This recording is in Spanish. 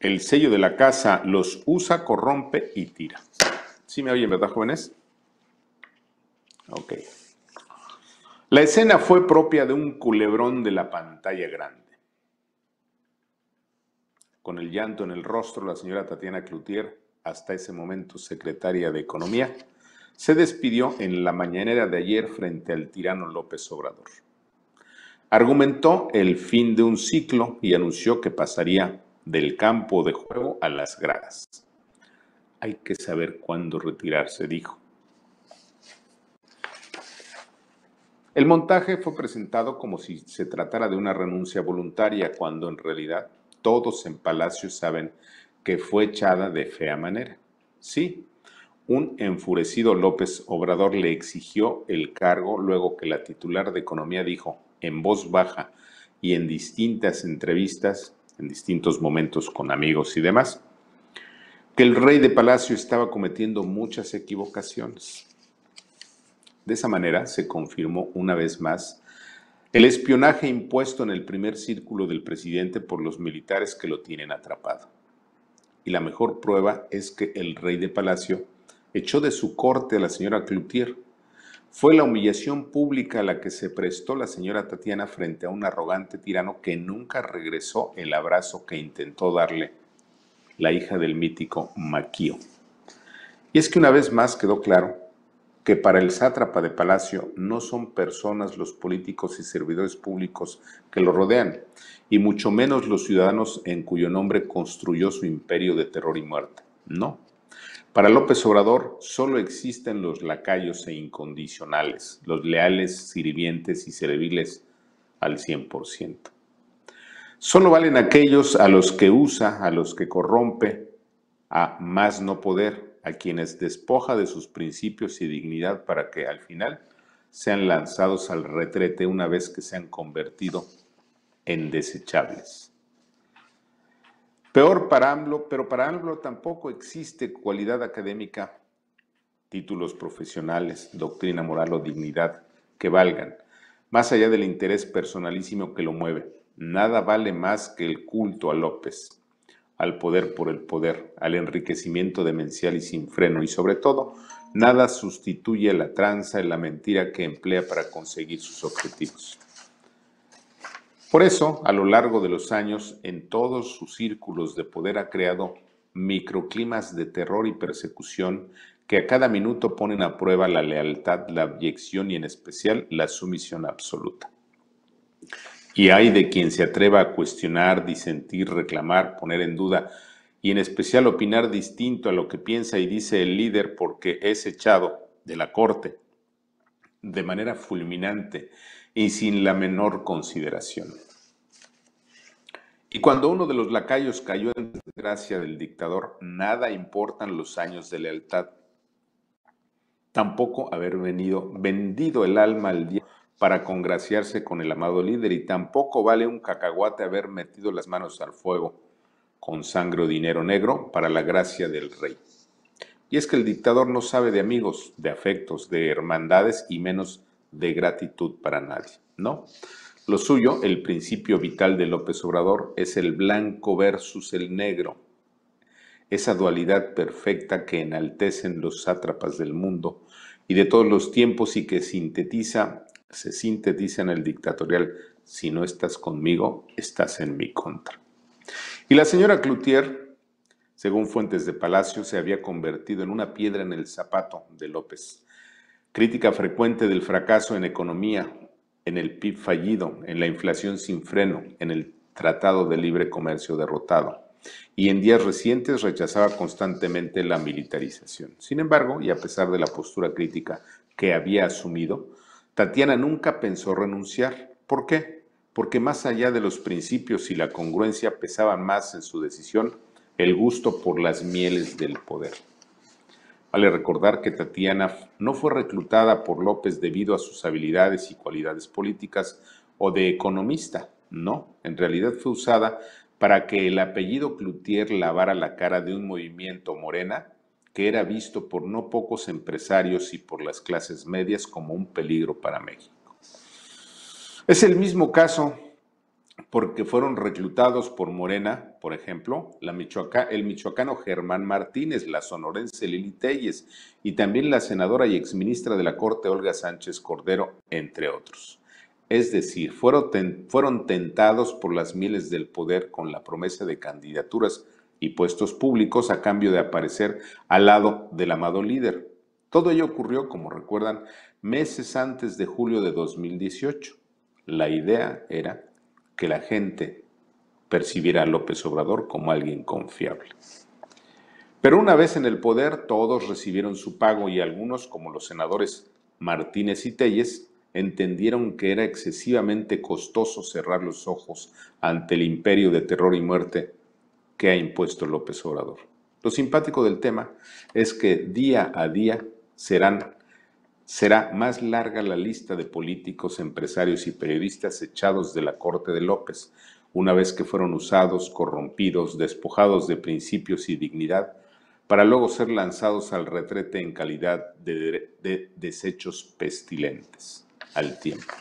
el sello de la casa los usa, corrompe y tira. ¿Sí me oyen, verdad, jóvenes? Ok. La escena fue propia de un culebrón de la pantalla grande. Con el llanto en el rostro, la señora Tatiana Cloutier, hasta ese momento secretaria de Economía, se despidió en la mañanera de ayer frente al tirano López Obrador. Argumentó el fin de un ciclo y anunció que pasaría del campo de juego a las gradas. Hay que saber cuándo retirarse, dijo. El montaje fue presentado como si se tratara de una renuncia voluntaria, cuando en realidad todos en Palacio saben que fue echada de fea manera. Sí, un enfurecido López Obrador le exigió el cargo luego que la titular de Economía dijo, en voz baja y en distintas entrevistas, en distintos momentos con amigos y demás, que el rey de palacio estaba cometiendo muchas equivocaciones. De esa manera se confirmó una vez más el espionaje impuesto en el primer círculo del presidente por los militares que lo tienen atrapado. Y la mejor prueba es que el rey de palacio echó de su corte a la señora Cloutier, fue la humillación pública a la que se prestó la señora Tatiana frente a un arrogante tirano que nunca regresó el abrazo que intentó darle la hija del mítico Maquio. Y es que una vez más quedó claro que para el sátrapa de Palacio no son personas los políticos y servidores públicos que lo rodean, y mucho menos los ciudadanos en cuyo nombre construyó su imperio de terror y muerte. No, para López Obrador solo existen los lacayos e incondicionales, los leales, sirvientes y serviles al 100%. Solo valen aquellos a los que usa, a los que corrompe, a más no poder, a quienes despoja de sus principios y dignidad para que al final sean lanzados al retrete una vez que se han convertido en desechables. Peor para AMLO, pero para AMLO tampoco existe cualidad académica, títulos profesionales, doctrina moral o dignidad que valgan, más allá del interés personalísimo que lo mueve. Nada vale más que el culto a López, al poder por el poder, al enriquecimiento demencial y sin freno, y sobre todo, nada sustituye la tranza y la mentira que emplea para conseguir sus objetivos. Por eso, a lo largo de los años, en todos sus círculos de poder ha creado microclimas de terror y persecución que a cada minuto ponen a prueba la lealtad, la abyección y en especial la sumisión absoluta. Y hay de quien se atreva a cuestionar, disentir, reclamar, poner en duda y en especial opinar distinto a lo que piensa y dice el líder porque es echado de la corte de manera fulminante y sin la menor consideración. Y cuando uno de los lacayos cayó en desgracia del dictador, nada importan los años de lealtad, tampoco haber venido, vendido el alma al día para congraciarse con el amado líder, y tampoco vale un cacahuate haber metido las manos al fuego con sangre o dinero negro para la gracia del rey. Y es que el dictador no sabe de amigos, de afectos, de hermandades y menos de gratitud para nadie, ¿no? Lo suyo, el principio vital de López Obrador, es el blanco versus el negro, esa dualidad perfecta que enaltecen los sátrapas del mundo y de todos los tiempos y que sintetiza, se sintetiza en el dictatorial, si no estás conmigo, estás en mi contra. Y la señora Cloutier, según fuentes de Palacio, se había convertido en una piedra en el zapato de López Crítica frecuente del fracaso en economía, en el PIB fallido, en la inflación sin freno, en el Tratado de Libre Comercio derrotado. Y en días recientes rechazaba constantemente la militarización. Sin embargo, y a pesar de la postura crítica que había asumido, Tatiana nunca pensó renunciar. ¿Por qué? Porque más allá de los principios y la congruencia pesaba más en su decisión el gusto por las mieles del poder. Vale recordar que Tatiana no fue reclutada por López debido a sus habilidades y cualidades políticas o de economista, no, en realidad fue usada para que el apellido Cloutier lavara la cara de un movimiento morena que era visto por no pocos empresarios y por las clases medias como un peligro para México. Es el mismo caso porque fueron reclutados por Morena, por ejemplo, la el michoacano Germán Martínez, la sonorense Lili Telles y también la senadora y exministra de la Corte Olga Sánchez Cordero, entre otros. Es decir, fueron, fueron tentados por las miles del poder con la promesa de candidaturas y puestos públicos a cambio de aparecer al lado del amado líder. Todo ello ocurrió, como recuerdan, meses antes de julio de 2018. La idea era que la gente percibiera a López Obrador como alguien confiable. Pero una vez en el poder, todos recibieron su pago y algunos, como los senadores Martínez y Telles, entendieron que era excesivamente costoso cerrar los ojos ante el imperio de terror y muerte que ha impuesto López Obrador. Lo simpático del tema es que día a día serán será más larga la lista de políticos, empresarios y periodistas echados de la corte de López, una vez que fueron usados, corrompidos, despojados de principios y dignidad, para luego ser lanzados al retrete en calidad de, desechos pestilentes al tiempo.